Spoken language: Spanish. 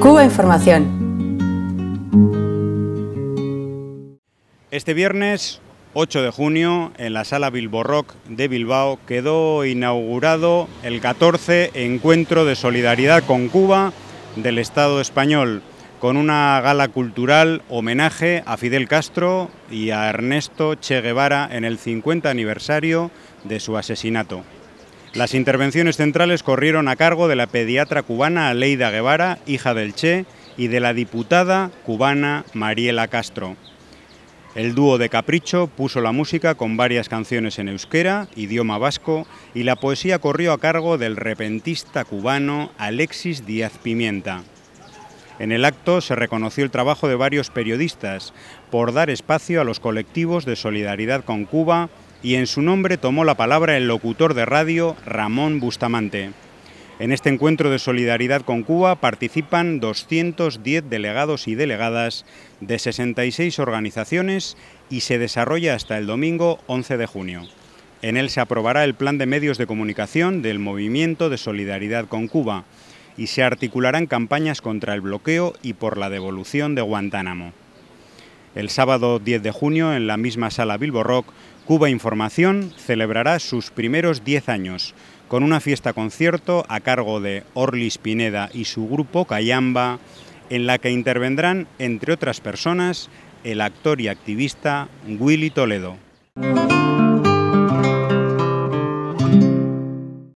Cuba Información. Este viernes 8 de junio, en la sala Bilborroc de Bilbao, quedó inaugurado el 14 Encuentro de Solidaridad con Cuba del Estado español, con una gala cultural homenaje a Fidel Castro y a Ernesto Che Guevara en el 50 aniversario de su asesinato. Las intervenciones centrales corrieron a cargo de la pediatra cubana Aleida Guevara, hija del Che, y de la diputada cubana Mariela Castro. El dúo de Capricho puso la música con varias canciones en euskera, idioma vasco, y la poesía corrió a cargo del repentista cubano Alexis Díaz Pimienta. En el acto se reconoció el trabajo de varios periodistas por dar espacio a los colectivos de solidaridad con Cuba, y en su nombre tomó la palabra el locutor de radio Ramón Bustamante. En este encuentro de solidaridad con Cuba participan 210 delegados y delegadas de 66 organizaciones y se desarrolla hasta el domingo 11 de junio. En él se aprobará el plan de medios de comunicación del Movimiento de Solidaridad con Cuba y se articularán campañas contra el bloqueo y por la devolución de Guantánamo. El sábado 10 de junio, en la misma sala Bilbo Rock, Cuba Información celebrará sus primeros 10 años con una fiesta concierto a cargo de Orlis Pineda y su grupo Cayamba, en la que intervendrán, entre otras personas, el actor y activista Willy Toledo.